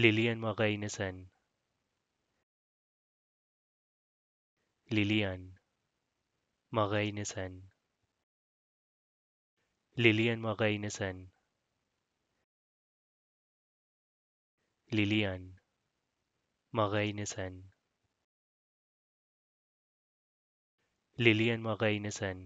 Lilian Makainasan Lilian Makainasan Lilian Makainasan Lilian Makainasan Lilian Makainasan